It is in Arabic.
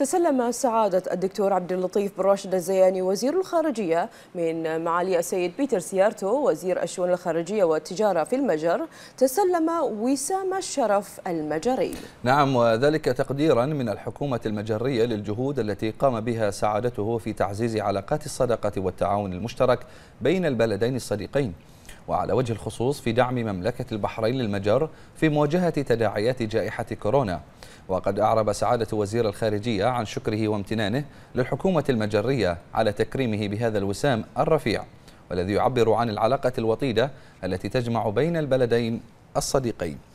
تسلم سعادة الدكتور عبد اللطيف بن راشد الزياني وزير الخارجية من معالي السيد بيتر سيارتو وزير الشؤون الخارجية والتجارة في المجر تسلم وسام الشرف المجري نعم وذلك تقديرا من الحكومة المجرية للجهود التي قام بها سعادته في تعزيز علاقات الصداقة والتعاون المشترك بين البلدين الصديقين وعلى وجه الخصوص في دعم مملكة البحرين للمجر في مواجهة تداعيات جائحة كورونا وقد أعرب سعادة وزير الخارجية عن شكره وامتنانه للحكومة المجرية على تكريمه بهذا الوسام الرفيع والذي يعبر عن العلاقة الوطيدة التي تجمع بين البلدين الصديقين